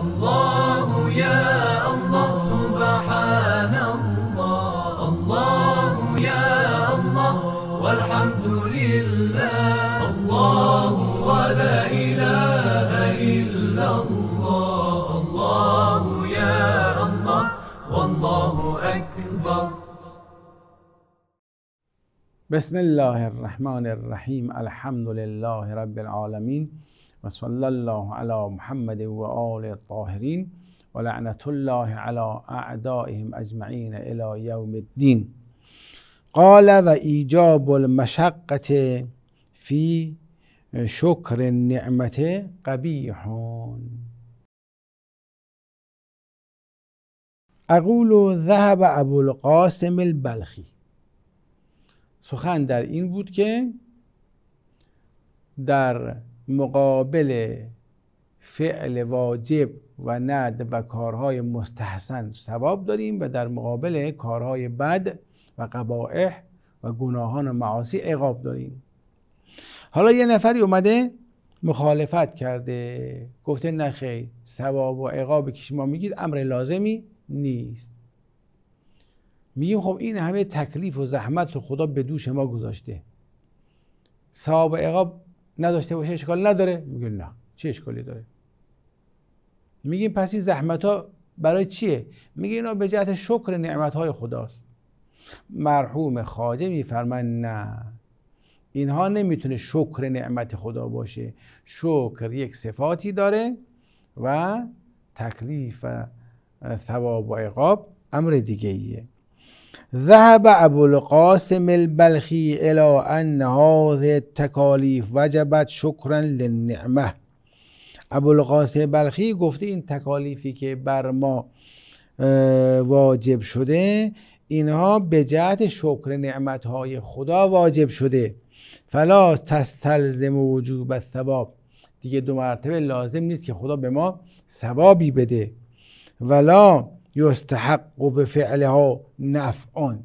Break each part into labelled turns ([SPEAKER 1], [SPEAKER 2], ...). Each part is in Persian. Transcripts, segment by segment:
[SPEAKER 1] الله يا الله سبحان الله الله يا الله والحمد لله الله ولا إله إلا الله الله يا الله والله أكبر بسم الله الرحمن الرحيم الحمد لله رب العالمين و الله علی محمد و آل الطاهرین و لعنت الله علی اعدائهم اجمعین الی یوم الدین قال و ایجاب المشقت فی شکر نعمت قبیحون اقول ذهب ابو القاسم البلخی سخن در این بود که در مقابل فعل واجب و ند و کارهای مستحسن ثواب داریم و در مقابل کارهای بد و قبائح و گناهان و معاصی عقاب داریم حالا یه نفری اومده مخالفت کرده گفته نخیر ثواب و عقاب که شما میگید امر لازمی نیست میگیم خب این همه تکلیف و زحمت رو خدا به دوش ما گذاشته ثواب و عقاب نداشته باشه اشکال نداره میگه نه چه اشکالی داره میگیم پس این زحمت ها برای چیه میگه اینا به جهت شکر نعمت های خداست مرحوم خواجه میفرمن نه اینها نمیتونه شکر نعمت خدا باشه شکر یک صفاتی داره و تکلیف ثواب و عقاب امر دیگه ایه ذهب ابو القاسم البلخی الی ان هذه التکالیف وجبت شکرا للنعمه ابو القاسم بلخی گفته این تکالیفی که بر ما واجب شده اینها به جهت شکر های خدا واجب شده فلا تستلزم وجوب الثواب دیگه دو مرتبه لازم نیست که خدا به ما ثوابی بده ولا یستحق به فعلها نفعان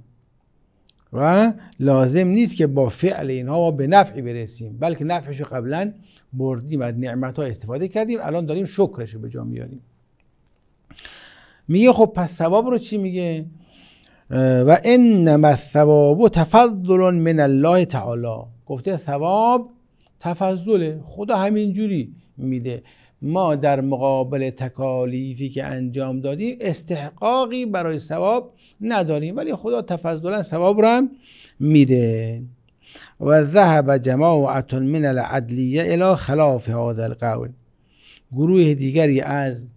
[SPEAKER 1] و لازم نیست که با فعل اینها ما به نفعی برسیم بلکه نفعش رو قبلا بردیم از نعمت ها استفاده کردیم الان داریم شکرش رو به جا میاریم میگه خب پس ثواب رو چی میگه و انما الثواب تفضل من الله تعالی گفته ثواب تفضله خدا همینجوری میده ما در مقابل تکالیفی که انجام دادیم استحقاقی برای ثواب نداریم ولی خدا تفضلا ثواب را میده و ذهب جماعت من العدلیه الی خلاف هذا القول گروه دیگری از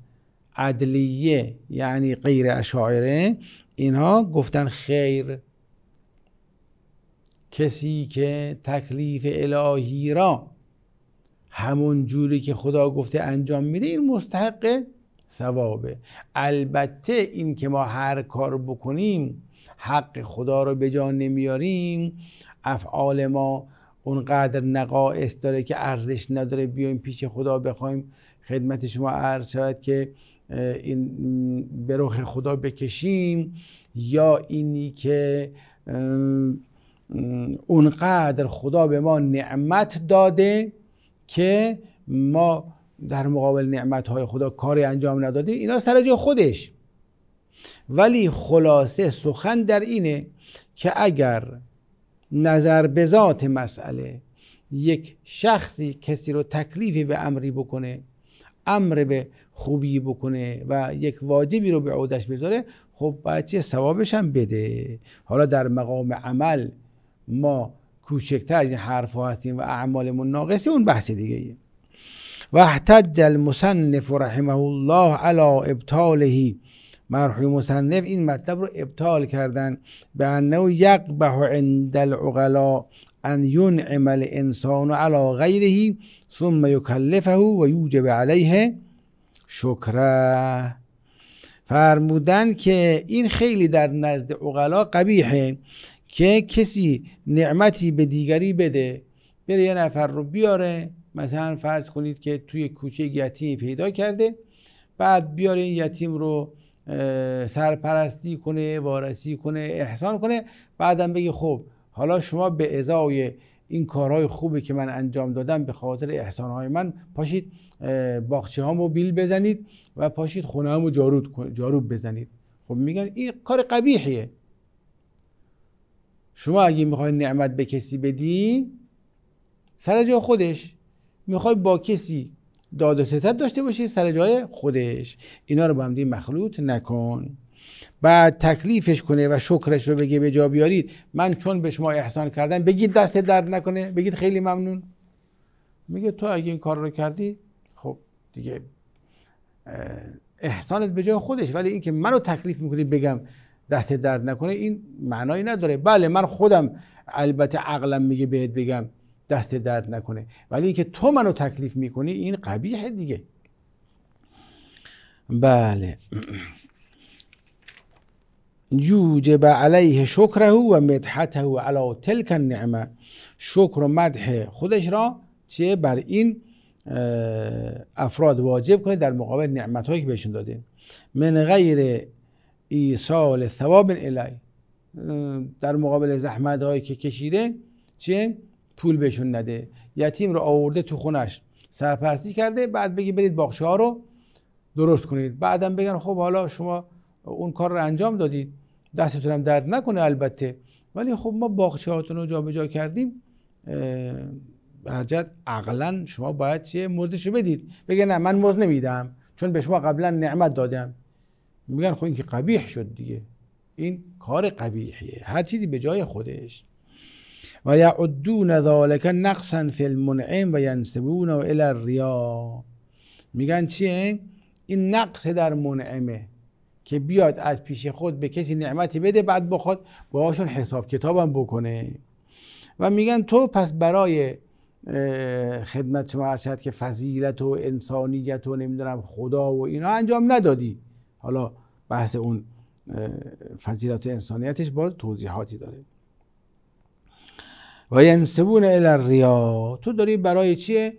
[SPEAKER 1] عدلیه یعنی غیر اشاعره اینها گفتن خیر کسی که تکلیف الهی را همون جوری که خدا گفته انجام میده این مستحق ثوابه البته این که ما هر کار بکنیم حق خدا رو به جا نمیاریم افعال ما اونقدر نقائص داره که ارزش نداره بیایم پیش خدا بخوایم خدمت شما عرض شود که این به روح خدا بکشیم یا اینی که اونقدر خدا به ما نعمت داده که ما در مقابل نعمت های خدا کاری انجام ندادیم اینا سر خودش ولی خلاصه سخن در اینه که اگر نظر به ذات مسئله یک شخصی کسی رو تکلیفی به امری بکنه امر به خوبی بکنه و یک واجبی رو به عودش بذاره خب باید چه ثوابش هم بده حالا در مقام عمل ما کوچکتر از این حرف هستیم و اعمالمون ناقصه اون بحث دیگه ایه. و احتج المصنف رحمه الله على ابطاله مرحوم مصنف این مطلب رو ابطال کردن به انه یقبه عند العقلا ان ینعم الانسان علی غیرهی ثم یکلفه و یوجب علیه شکره فرمودن که این خیلی در نزد عقلا قبیحه که کسی نعمتی به دیگری بده بره یه نفر رو بیاره مثلا فرض کنید که توی کوچه یتیمی پیدا کرده بعد بیاره این یتیم رو سرپرستی کنه وارسی کنه احسان کنه بعدم بگه خب حالا شما به ازای این کارهای خوبی که من انجام دادم به خاطر احسانهای من پاشید باخچه هامو بیل بزنید و پاشید خونه هامو جارو بزنید خب میگن این کار قبیحیه شما اگه میخوای نعمت به کسی بدی سر جای خودش میخوای با کسی داد و ستت داشته باشی سر جای خودش اینا رو با هم مخلوط نکن بعد تکلیفش کنه و شکرش رو بگه به جا بیارید من چون به شما احسان کردم بگید دست درد نکنه بگید خیلی ممنون میگه تو اگه این کار رو کردی خب دیگه احسانت به جای خودش ولی اینکه منو تکلیف میکنی بگم دست درد نکنه این معنایی نداره بله من خودم البته عقلم میگه بهت بگم دست درد نکنه ولی اینکه تو منو تکلیف میکنی این قبیح دیگه بله یوجب علیه شکره و مدحته علا تلک النعمه شکر و مدح خودش را چه بر این افراد واجب کنه در مقابل نعمت هایی که بهشون داده من غیر ایصال ثواب الی در مقابل زحمت هایی که کشیده چه پول بهشون نده یتیم رو آورده تو خونش سرپرستی کرده بعد بگی برید باغچه ها رو درست کنید بعدم بگن خب حالا شما اون کار رو انجام دادید دستتون هم درد نکنه البته ولی خب ما باغچه هاتون رو جابجا کردیم برجت عقلا شما باید چیه مزدش بدید بگه نه من مزد نمیدم چون به شما قبلا نعمت دادم میگن خب این که قبیح شد دیگه این کار قبیحیه هر چیزی به جای خودش و یعدون ذالک نقصا فی المنعم و ینسبون و الی الریا میگن چیه این نقص در منعمه که بیاد از پیش خود به کسی نعمتی بده بعد بخواد باهاشون حساب کتابم بکنه و میگن تو پس برای خدمت شما که فضیلت و انسانیت و نمیدونم خدا و اینا انجام ندادی حالا بحث اون فضیلت انسانیتش باز توضیحاتی داره و ینسبون الی ریا تو داری برای چیه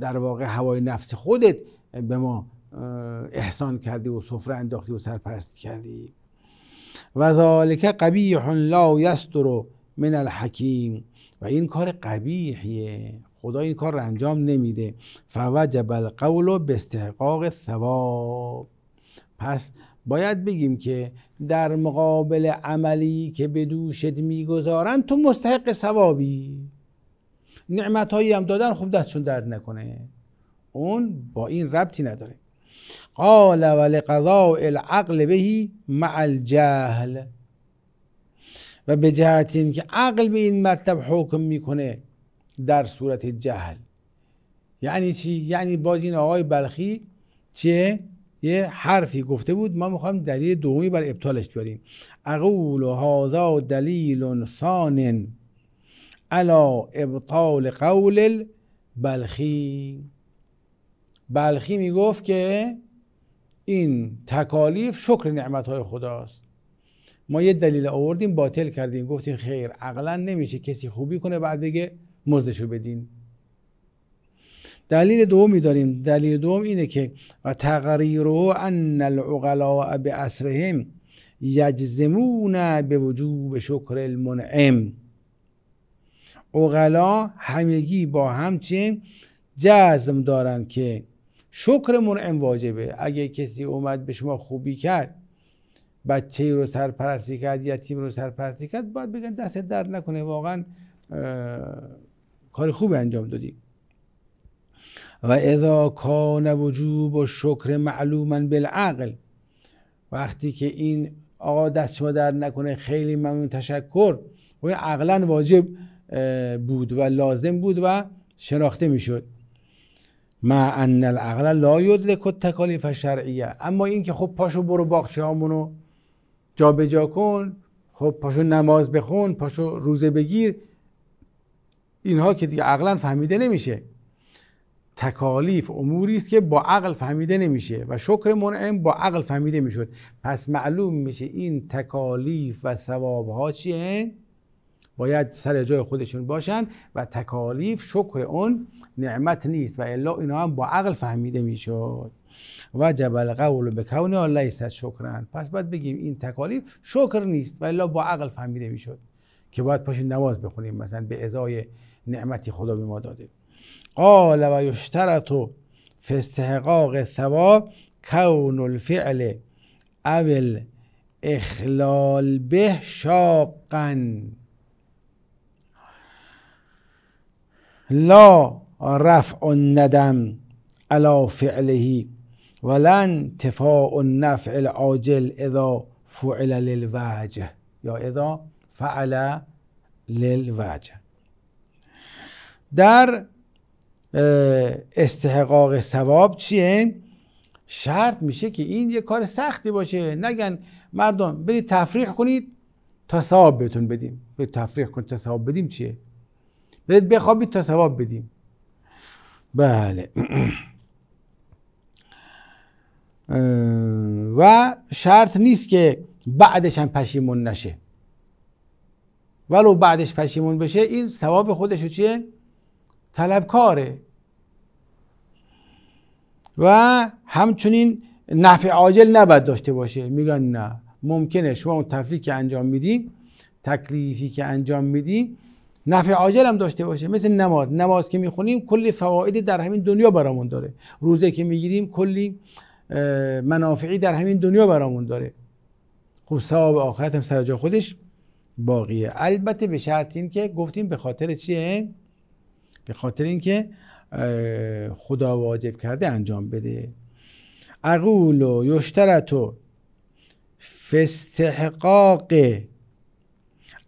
[SPEAKER 1] در واقع هوای نفس خودت به ما احسان کردی و سفره انداختی و سرپرست کردی و ذالک قبیح لا یستر من الحکیم و این کار قبیحیه خدا این کار رو انجام نمیده فوجب القول به استحقاق ثواب پس باید بگیم که در مقابل عملی که به دوشت میگذارن تو مستحق ثوابی نعمت هایی هم دادن خوب دستشون درد نکنه اون با این ربطی نداره قال ولقضاء العقل بهی مع الجهل و به جهت که عقل به این مطلب حکم میکنه در صورت جهل یعنی چی یعنی باز این آقای بلخی چه یه حرفی گفته بود ما میخوایم دلیل دومی بر ابطالش بیاریم اقول هذا دلیل ثان علا ابطال قول بلخی بلخی میگفت که این تکالیف شکر های خداست ما یه دلیل آوردیم باطل کردیم گفتیم خیر عقلا نمیشه کسی خوبی کنه بعد بگه مزدشو بدین دلیل دومی داریم دلیل دوم اینه که و تقریر ان العقلاء به یجزمون به وجوب شکر المنعم عقلا همگی با همچین جزم دارن که شکر منعم واجبه اگه کسی اومد به شما خوبی کرد بچه رو سرپرستی کرد یتیم رو سرپرستی کرد باید بگن دست درد نکنه واقعا کار خوبی انجام دادی و اذا کان وجوب و شکر معلوما بالعقل وقتی که این آقا دست شما در نکنه خیلی ممنون تشکر و عقلا واجب بود و لازم بود و شناخته میشد مع ان العقل لا یدرک تکالیف شرعیه اما این که خب پاشو برو جا به جا کن خب پاشو نماز بخون پاشو روزه بگیر اینها که دیگه عقلا فهمیده نمیشه تکالیف اموری است که با عقل فهمیده نمیشه و شکر منعم با عقل فهمیده میشد پس معلوم میشه این تکالیف و ثواب ها چیه باید سر جای خودشون باشن و تکالیف شکر اون نعمت نیست و الا اینا هم با عقل فهمیده میشد وجب القول به کونه است شکرن پس باید بگیم این تکالیف شکر نیست و الا با عقل فهمیده میشد که باید پاشین نماز بخونیم مثلا به ازای نعمتی خدا به ما داده قال ويشترط في استحقاق الثواب كون الفعل أو الإخلال به شاقا لا رفع الندم على فعله ولا انتفاء النفع العاجل إذا فعل للوجه یا اذا فعل للوجه در استحقاق ثواب چیه شرط میشه که این یه کار سختی باشه نگن مردم برید تفریح کنید تا ثواب بهتون بدیم برید تفریح کنید تا ثواب بدیم چیه برید بخوابید تا ثواب بدیم بله و شرط نیست که بعدش هم پشیمون نشه ولو بعدش پشیمون بشه این ثواب خودشو چیه طلبکاره و همچنین نفع عاجل نباید داشته باشه میگن نه ممکنه شما اون تفریق که انجام میدی تکلیفی که انجام میدی نفع عاجل هم داشته باشه مثل نماز نماز که میخونیم کلی فواید در همین دنیا برامون داره روزه که میگیریم کلی منافعی در همین دنیا برامون داره خب ثواب آخرت هم سر جا خودش باقیه البته به شرط این که گفتیم به خاطر چیه به خاطر اینکه خدا واجب کرده انجام بده اقول و یشترتو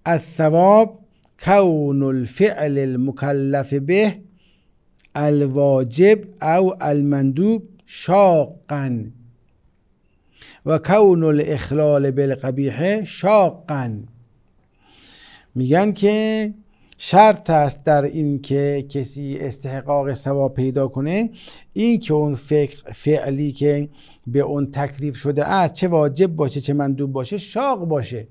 [SPEAKER 1] از ثواب کون الفعل المکلف به الواجب او المندوب شاقا و کون الاخلال بالقبیحه شاقا میگن که شرط است در اینکه کسی استحقاق ثواب پیدا کنه این که اون فکر فعلی که به اون تکلیف شده است چه واجب باشه چه مندوب باشه شاق باشه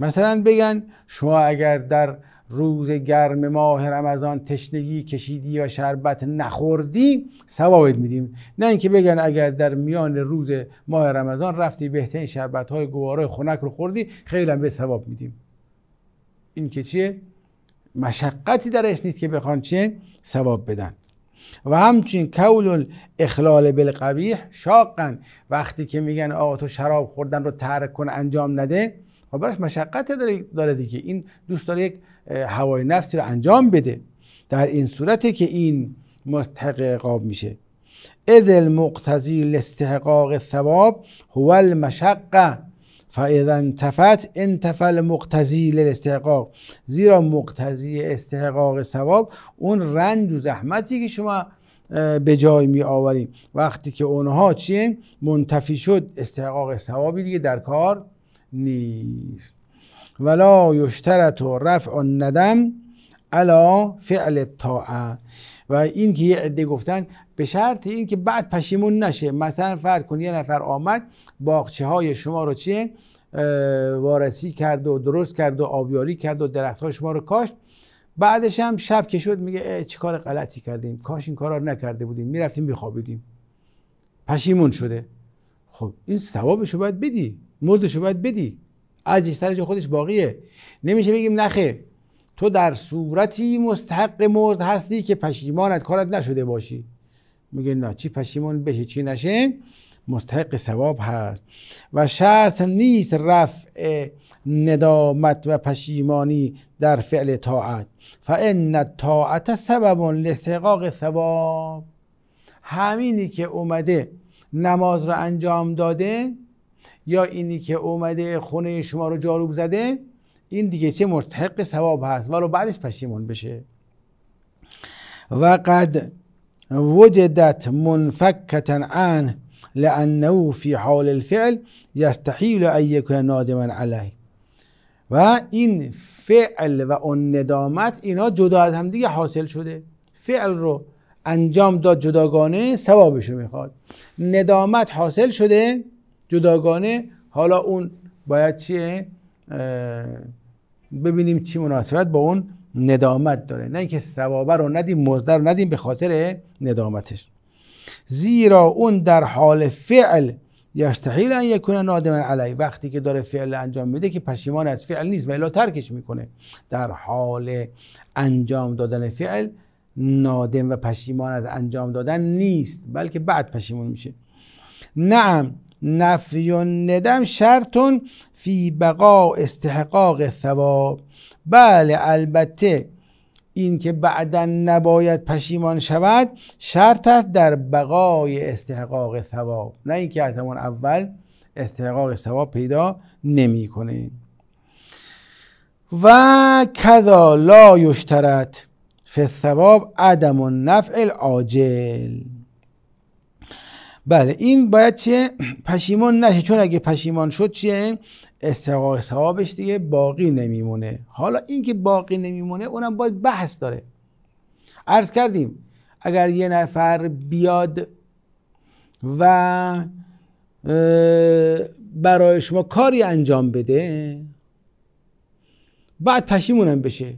[SPEAKER 1] مثلا بگن شما اگر در روز گرم ماه رمضان تشنگی کشیدی و شربت نخوردی ثوابت میدیم نه اینکه بگن اگر در میان روز ماه رمضان رفتی بهترین شربت های گوارای خنک رو خوردی خیلی هم به ثواب میدیم این که چیه مشقتی درش نیست که بخوان چه ثواب بدن و همچنین کول اخلال بالقبیح شاقن وقتی که میگن آقا تو شراب خوردن رو ترک کن انجام نده و خب براش مشقت داره, داره دیگه این دوست داره یک هوای نفسی رو انجام بده در این صورتی که این مستحق میشه اذ المقتضی لاستحقاق ثواب هو المشقه فاذا انتفت انتفی المقتضی للاستحقاق زیرا مقتضی استحقاق ثواب اون رنج و زحمتی که شما به جای می آوریم وقتی که اونها چیه منتفی شد استحقاق ثوابی دیگه در کار نیست ولا یشترط و رفع الندم علا فعل الطاعه و این که یه عده گفتن به شرط اینکه بعد پشیمون نشه مثلا فرد کن یه نفر آمد باغچه های شما رو چیه وارسی کرد و درست کرد و آبیاری کرد و درخت های شما رو کاشت بعدش هم شب که شد میگه چه کار غلطی کردیم کاش این کارا رو نکرده بودیم میرفتیم میخوابیدیم پشیمون شده خب این ثوابش رو باید بدی مردش رو باید بدی عجیز تر خودش باقیه نمیشه بگیم نخه تو در صورتی مستحق مزد هستی که پشیمانت کارت نشده باشی میگه نه چی پشیمون بشه چی نشه مستحق ثواب هست و شرط نیست رفع ندامت و پشیمانی در فعل طاعت فان طاعت سبب لاستحقاق ثواب همینی که اومده نماز را انجام داده یا اینی که اومده خونه شما رو جاروب زده این دیگه چه مستحق ثواب هست ولو بعدش پشیمون بشه و قد وجدت منفکت عنه لانه في حال الفعل يَسْتَحِيلُ ان يكون نادما علیه و این فعل و اون ندامت اینا جدا از دیگه حاصل شده فعل رو انجام داد جداگانه ثوابش رو میخواد ندامت حاصل شده جداگانه حالا اون باید چیه ببینیم چی مناسبت با اون ندامت داره نه اینکه ثوابه رو ندیم مزده رو ندیم به خاطر ندامتش زیرا اون در حال فعل یستحیل ان یکون نادما علی وقتی که داره فعل انجام میده که پشیمان از فعل نیست و ترکش میکنه در حال انجام دادن فعل نادم و پشیمان از انجام دادن نیست بلکه بعد پشیمان میشه نعم نفی و ندم شرطون فی بقا استحقاق ثواب بله البته این که بعدا نباید پشیمان شود شرط است در بقای استحقاق ثواب نه اینکه از اول استحقاق ثواب پیدا نمیکنه و کذا لا یشترت فی الثواب عدم و نفع العاجل بله این باید چیه پشیمان نشه چون اگه پشیمان شد چیه استقاق ثوابش دیگه باقی نمیمونه حالا اینکه باقی نمیمونه اونم باید بحث داره عرض کردیم اگر یه نفر بیاد و برای شما کاری انجام بده بعد پشیمونم بشه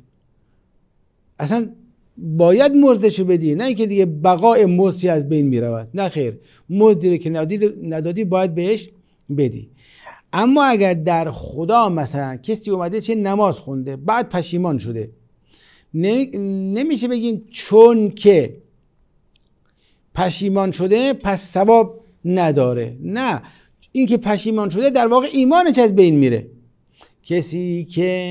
[SPEAKER 1] اصلا باید مزدش بدی نه اینکه دیگه بقای مزدی از بین میرود نه خیر مزدی رو که ندادی باید بهش بدی اما اگر در خدا مثلا کسی اومده چه نماز خونده بعد پشیمان شده نمیشه بگیم چون که پشیمان شده پس ثواب نداره نه اینکه پشیمان شده در واقع ایمانش از بین میره کسی که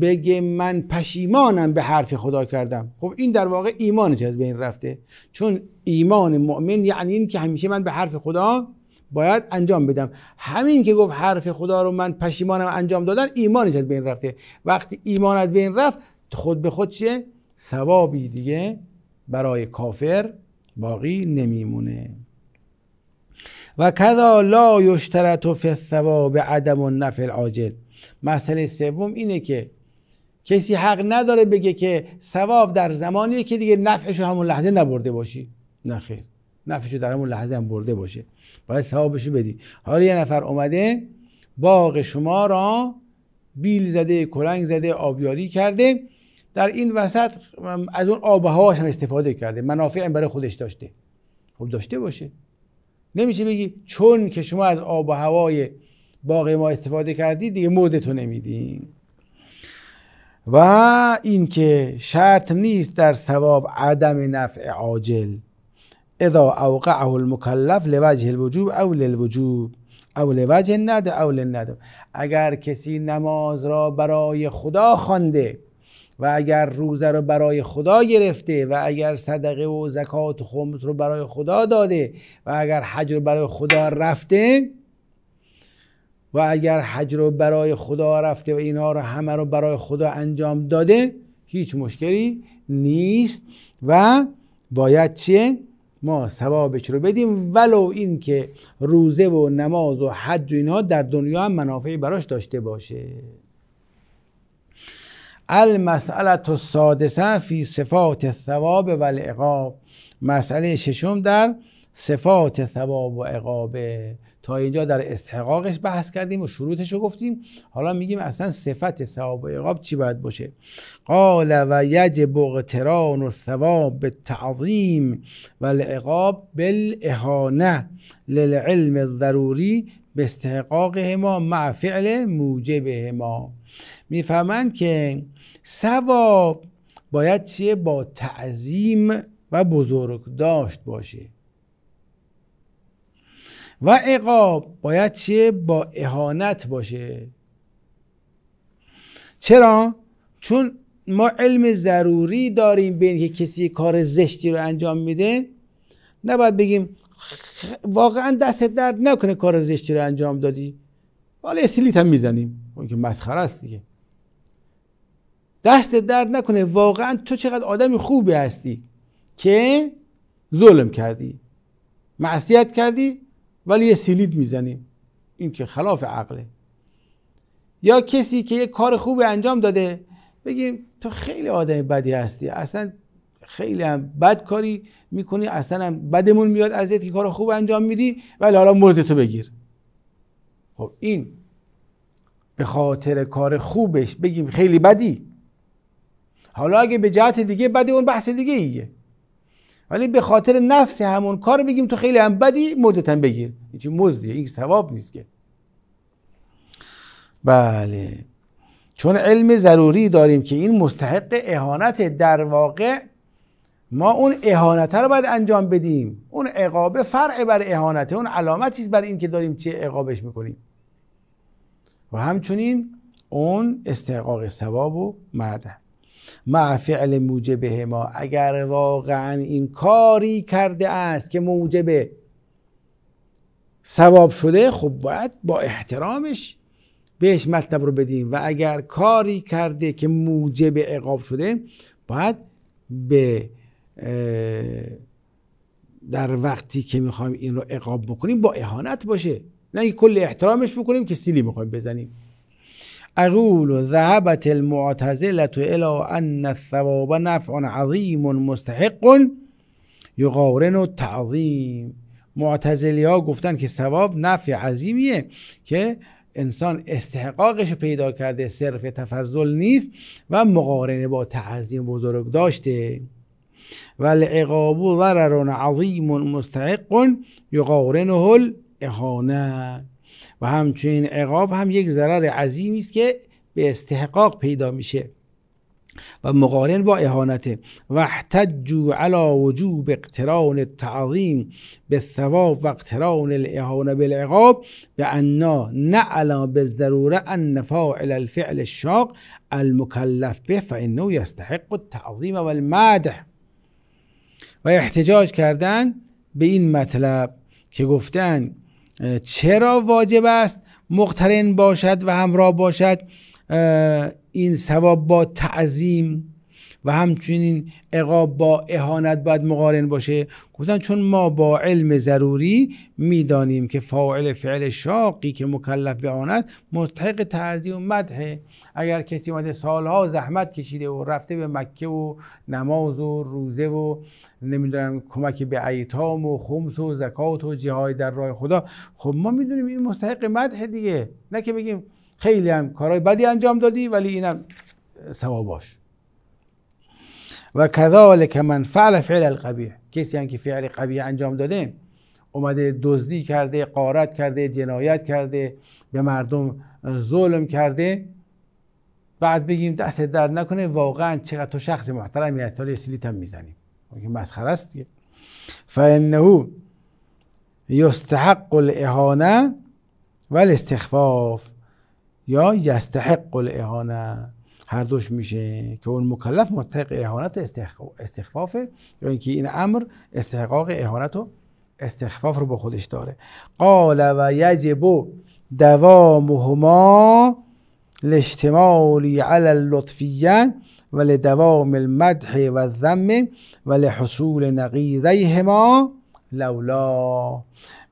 [SPEAKER 1] بگه من پشیمانم به حرف خدا کردم خب این در واقع ایمانش از بین رفته چون ایمان مؤمن یعنی این که همیشه من به حرف خدا باید انجام بدم همین که گفت حرف خدا رو من پشیمانم انجام دادن ایمانش از بین رفته وقتی ایمان از بین رفت خود به خود چه ثوابی دیگه برای کافر باقی نمیمونه و کذا لا یشترط فی الثواب عدم النفع العاجل مسئله سوم اینه که کسی حق نداره بگه که ثواب در زمانی که دیگه نفعش رو همون لحظه نبرده باشی نه خیر در همون لحظه هم برده باشه باید ثوابش رو بدی حالا یه نفر اومده باغ شما را بیل زده کلنگ زده آبیاری کرده در این وسط از اون آب هواش هم استفاده کرده منافع برای خودش داشته خب داشته باشه نمیشه بگی چون که شما از آب و هوای باقی ما استفاده کردید دیگه مودتو نمیدیم و اینکه شرط نیست در ثواب عدم نفع عاجل اذا اوقعه المکلف لوجه الوجوب او للوجوب او لوجه ند او للندم اگر کسی نماز را برای خدا خوانده و اگر روزه رو برای خدا گرفته و اگر صدقه و زکات و خمس رو برای خدا داده و اگر حج رو برای خدا رفته و اگر حج رو برای خدا رفته و اینا رو همه رو برای خدا انجام داده هیچ مشکلی نیست و باید چیه ما ثوابش رو بدیم ولو اینکه روزه و نماز و حج و اینها در دنیا هم منافعی براش داشته باشه المسئله السادسه فی صفات الثواب و العقاب مسئله ششم در صفات ثواب و عقابه تا اینجا در استحقاقش بحث کردیم و شروطش رو گفتیم حالا میگیم اصلا صفت ثواب و عقاب چی باید باشه قال و یجب اقتران به بالتعظیم و العقاب بالاهانه للعلم ضروری به استحقاق ما مع فعل موجب ما میفهمند که ثواب باید چیه با تعظیم و بزرگ داشت باشه و عقاب باید چیه با اهانت باشه چرا چون ما علم ضروری داریم به اینکه کسی کار زشتی رو انجام میده نباید بگیم واقعا دست درد نکنه کار زشتی رو انجام دادی حالا اسلیت هم میزنیم اون که مسخره است دیگه دست درد نکنه واقعا تو چقدر آدمی خوبی هستی که ظلم کردی معصیت کردی ولی یه سیلید میزنیم این که خلاف عقله یا کسی که یه کار خوب انجام داده بگیم تو خیلی آدم بدی هستی اصلا خیلی هم بد کاری میکنی اصلا هم بدمون میاد از که کار خوب انجام میدی ولی حالا مرد تو بگیر خب این به خاطر کار خوبش بگیم خیلی بدی حالا اگه به جهت دیگه بدی اون بحث دیگه ایه ولی به خاطر نفس همون کار بگیم تو خیلی هم بدی هم بگیر این چی مزدیه این ثواب نیست که بله چون علم ضروری داریم که این مستحق اهانت در واقع ما اون اهانت رو باید انجام بدیم اون عقابه فرع بر اهانت اون علامتی است بر این که داریم چه عقابش میکنیم و همچنین اون استحقاق ثواب و معدن مع فعل موجبه ما اگر واقعا این کاری کرده است که موجب ثواب شده خب باید با احترامش بهش مطلب رو بدیم و اگر کاری کرده که موجب عقاب شده باید به در وقتی که میخوایم این رو عقاب بکنیم با اهانت باشه نه کل احترامش بکنیم که سیلی میخوایم بزنیم اقول ذهبت المعتزله الی ان الثواب نفع عظیم مستحق یقارن و تعظیم معتزلی ها گفتن که ثواب نفع عظیمیه که انسان استحقاقش پیدا کرده صرف تفضل نیست و مقارنه با تعظیم بزرگ داشته و العقاب ضرر عظیم مستحق یقارنه الاهانه و همچنین عقاب هم یک ضرر عظیمی است که به استحقاق پیدا میشه و مقارن با اهانت و احتجوا علی وجوب اقتران التعظیم به ثواب و اقتران الاهانه بالعقاب به انا نعلا به ضروره ان فاعل الفعل الشاق المکلف به فانه یستحق التعظیم و المدح و احتجاج کردن به این مطلب که گفتن چرا واجب است مقترن باشد و همراه باشد این ثواب با تعظیم و همچنین اقاب با اهانت باید مقارن باشه گفتن چون ما با علم ضروری میدانیم که فاعل فعل شاقی که مکلف به آنت مستحق تعظیم و مدحه اگر کسی اومده سالها زحمت کشیده و رفته به مکه و نماز و روزه و نمیدونم کمک به ایتام و خمس و زکات و جهای در راه خدا خب ما میدونیم این مستحق مدح دیگه نه که بگیم خیلی هم کارهای بدی انجام دادی ولی اینم سواباش و کذالک من فعل فعل القبیح کسی هم که فعل قبیح انجام داده اومده دزدی کرده قارت کرده جنایت کرده به مردم ظلم کرده بعد بگیم دست درد نکنه واقعا چقدر تو شخص محترمی یه یه سلیت هم میزنیم که مسخره است دیگه فانه یستحق الاهانه والاستخفاف یا یستحق الاهانه هر دوش میشه که اون مکلف متحق اهانت استخفاف یا اینکه این امر استحقاق اهانت و استخفاف رو با خودش داره قال و یجب دوامهما لاجتمالی علی اللطفیه و لدوام المدح و الذم و لحصول نقیضیهما لولا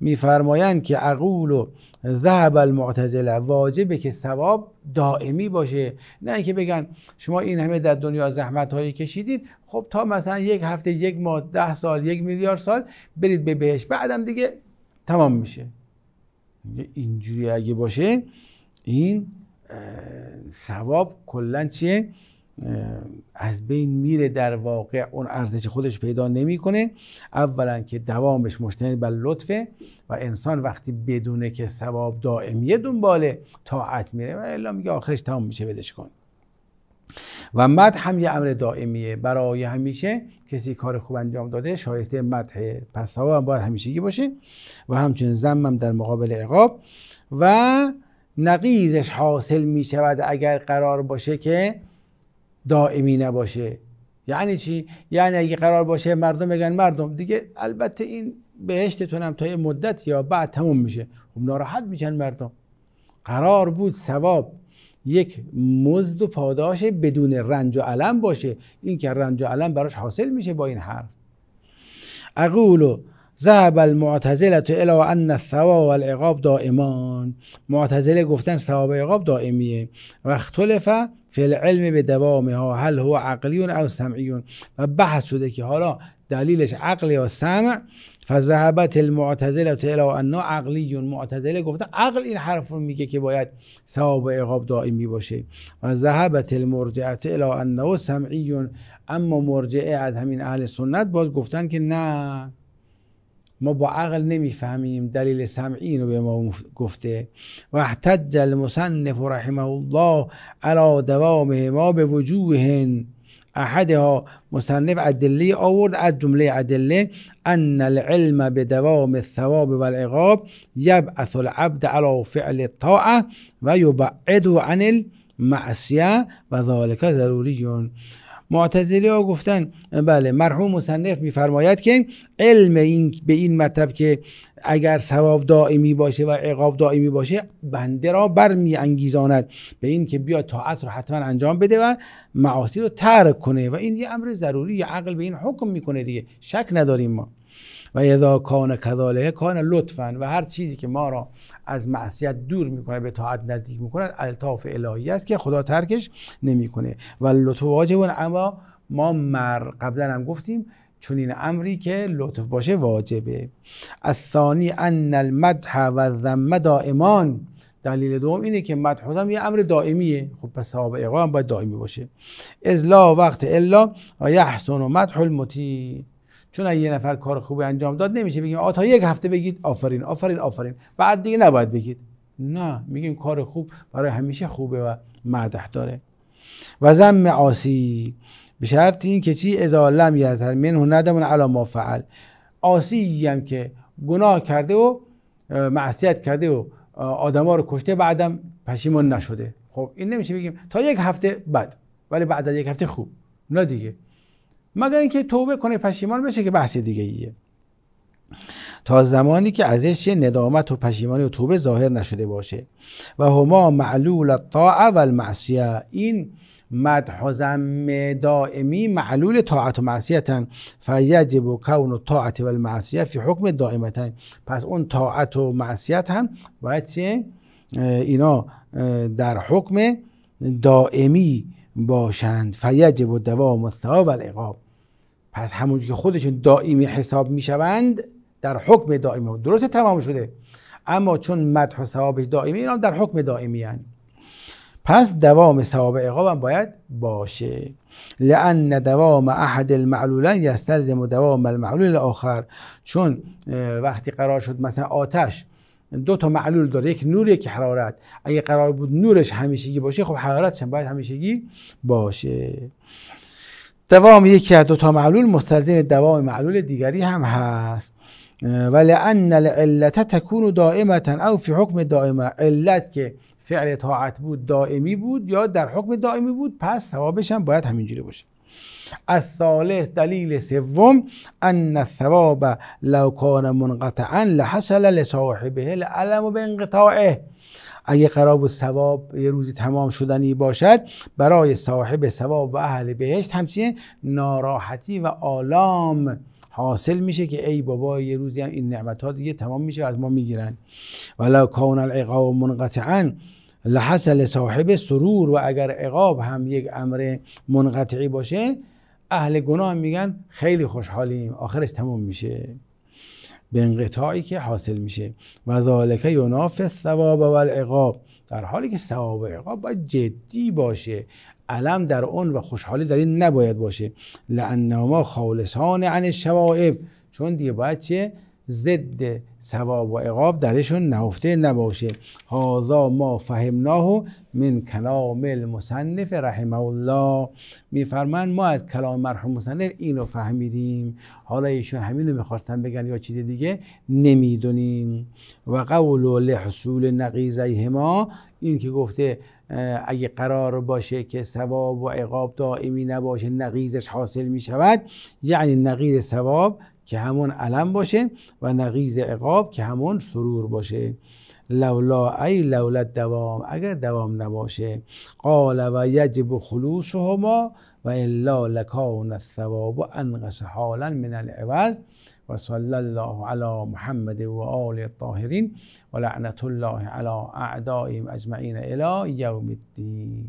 [SPEAKER 1] میفرمایند که عقول و ذهب المعتزله واجبه که ثواب دائمی باشه نه اینکه بگن شما این همه در دنیا زحمت هایی کشیدید خب تا مثلا یک هفته یک ماه ده سال یک میلیارد سال برید به بهش بعدم دیگه تمام میشه اینجوری اگه باشه این ثواب کلا چیه از بین میره در واقع اون ارزش خودش پیدا نمیکنه اولا که دوامش مشتمل بر لطفه و انسان وقتی بدونه که ثواب دائمیه دنبال طاعت میره و الا میگه آخرش تمام میشه بدش کن و مد هم یه امر دائمیه برای همیشه کسی کار خوب انجام داده شایسته مدح پس ثواب هم باید همیشگی باشه و همچنین زمم در مقابل عقاب و نقیزش حاصل می شود اگر قرار باشه که دائمی نباشه یعنی چی یعنی اگه قرار باشه مردم بگن مردم دیگه البته این بهشتتون هم تا یه مدت یا بعد تموم میشه خب ناراحت میشن مردم قرار بود ثواب یک مزد و پاداش بدون رنج و علم باشه این که رنج و علم براش حاصل میشه با این حرف اقولو ذهب المعتزله الى ان الثواب والعقاب دائمان معتزله گفتن ثواب و عقاب دائمیه و اختلف فی العلم به دوامها هل هو عقلی او سمعیون و بحث شده که حالا دلیلش عقل یا سمع فذهبت المعتزله الی ان عقلی معتزله گفتن عقل این حرف رو میگه که باید ثواب و عقاب دائمی باشه و ذهبت المرجعه الی انه سمعی اما مرجعه از همین اهل سنت باز گفتن که نه ما با عقل نمیفهمیم دلیل سمعین رو به ما گفته و احتج المصنف رحمه الله على دوام ما به احد احدها مصنف ادله آورد از جمله ادله ان العلم به دوام الثواب و العقاب یبعث العبد على فعل الطاعه و یبعده عن المعصیه و ذالک ضروریون معتزلی ها گفتن بله مرحوم مصنف میفرماید که علم این به این مطلب که اگر ثواب دائمی باشه و عقاب دائمی باشه بنده را برمی انگیزاند به این که بیا طاعت رو حتما انجام بده و معاصی رو ترک کنه و این یه امر ضروری عقل به این حکم میکنه دیگه شک نداریم ما و اذا کان کذاله کان لطفا و هر چیزی که ما را از معصیت دور میکنه به طاعت نزدیک میکنه الطاف الهی است که خدا ترکش نمیکنه و لطف واجب اما ما مر قبلا هم گفتیم چون این امری که لطف باشه واجبه از ثانی ان المدح و دائمان دلیل دوم اینه که مدح هم یه امر دائمیه خب پس ثواب اقا هم باید دائمی باشه از لا وقت الا یحسن و مدح المطیع چون اگه یه نفر کار خوبی انجام داد نمیشه بگیم آ تا یک هفته بگید آفرین آفرین آفرین بعد دیگه نباید بگید نه میگیم کار خوب برای همیشه خوبه و مدح داره و زم معاصی به شرط این که چی اذا لم یرتر من ندمون علا ما فعل آسی هم که گناه کرده و معصیت کرده و آدما رو کشته بعدم پشیمان نشده خب این نمیشه بگیم تا یک هفته بعد ولی بعد از یک هفته خوب نه دیگه مگر اینکه توبه کنه پشیمان بشه که بحث دیگه ایه تا زمانی که ازش ندامت و پشیمانی و توبه ظاهر نشده باشه و هما معلول الطاعه و المعصیه این مدح و دائمی معلول طاعت و معصیتن فیجب و کون و طاعت و المعصیه فی حکم دائمتن پس اون طاعت و معصیت هم باید چه اینا در حکم دائمی باشند فیجب و دوام و و العقاب پس همونجور که خودشون دائمی حساب میشوند در حکم دائمی درست تمام شده اما چون مدح و ثواب دائمی اینا در حکم دائمی هن. پس دوام ثواب عقاب هم باید باشه لان دوام احد المعلولان یستلزم دوام المعلول آخر چون وقتی قرار شد مثلا آتش دو تا معلول داره یک نور یک حرارت اگه قرار بود نورش همیشگی باشه خب حرارتش هم باید همیشگی باشه دوام یکی از دو تا معلول مستلزم دوام معلول دیگری هم هست ان العلت تکون دائمتا او فی حکم دائمه علت که فعل طاعت بود دائمی بود یا در حکم دائمی بود پس ثوابش هم باید همینجوری باشه الثالث دلیل سوم ان الثواب لو کان منقطعا لحصل لصاحبه العلم بانقطاعه اگه قرار بود ثواب یه روزی تمام شدنی باشد برای صاحب ثواب و اهل بهشت همچنین ناراحتی و آلام حاصل میشه که ای بابا یه روزی هم این نعمت ها دیگه تمام میشه از ما میگیرن ولو کان العقاب منقطعا لحصل صاحب سرور و اگر عقاب هم یک امر منقطعی باشه اهل گناه میگن خیلی خوشحالیم آخرش تموم میشه به انقطاعی که حاصل میشه و ذالک ینافع الثواب و العقاب در حالی که ثواب و عقاب باید جدی باشه علم در اون و خوشحالی در این نباید باشه ما خالصان عن الشوائب چون دیگه باید چه ضد ثواب و عقاب درشون نهفته نباشه هازا ما فهمناه من کلام المصنف رحمه الله میفرمان ما از کلام مرحوم مصنف اینو فهمیدیم حالا ایشون همین رو میخواستن بگن یا چیز دیگه نمیدونیم و قول لحصول نقیزیهما این که گفته اگه قرار باشه که ثواب و عقاب دائمی نباشه نقیزش حاصل می شود یعنی نقیز ثواب که همون علم باشه و نقیز عقاب که همون سرور باشه لولا ای لولت دوام اگر دوام نباشه قال و یجب خلوصهما و الا لکان الثواب انقص حالا من العوض و صلی الله علی محمد و آل الطاهرین و لعنت الله علی اعدائهم اجمعین الی یوم الدین